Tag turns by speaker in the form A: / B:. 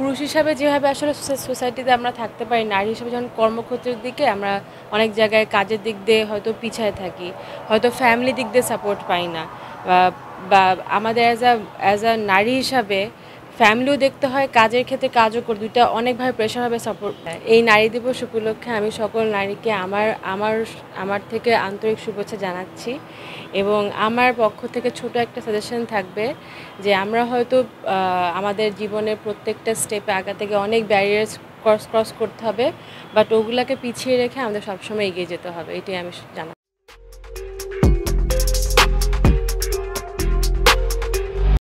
A: পুরুষ হিসাবে যেভাবে আসলে সোসাইটিতে আমরা থাকতে পারি নারী হিসাবে যখন কর্মক্ষেত্রের দিকে আমরা অনেক জায়গায় কাজের দিক দিয়ে হয়তো পিছায় থাকি হয়তো ফ্যামিলি দিক দিয়ে সাপোর্ট পাই না বা আমাদের অ্যাজ আ অ্যাজ আ নারী হিসাবে ফ্যামিলিও দেখতে হয় কাজের ক্ষেত্রে কাজও কর দুইটা অনেকভাবে প্রেশারভাবে সাপোর্ট এই নারী দিবস উপলক্ষে আমি সকল নারীকে আমার আমার আমার থেকে আন্তরিক শুভেচ্ছা জানাচ্ছি এবং আমার পক্ষ থেকে ছোট একটা সাজেশন থাকবে যে আমরা হয়তো আমাদের জীবনের প্রত্যেকটা স্টেপে আগা থেকে অনেক ব্যারিয়ার্স ক্রস ক্রস করতে হবে বাট ওগুলাকে পিছিয়ে রেখে আমাদের সবসময় এগিয়ে যেতে হবে এটাই আমি জানা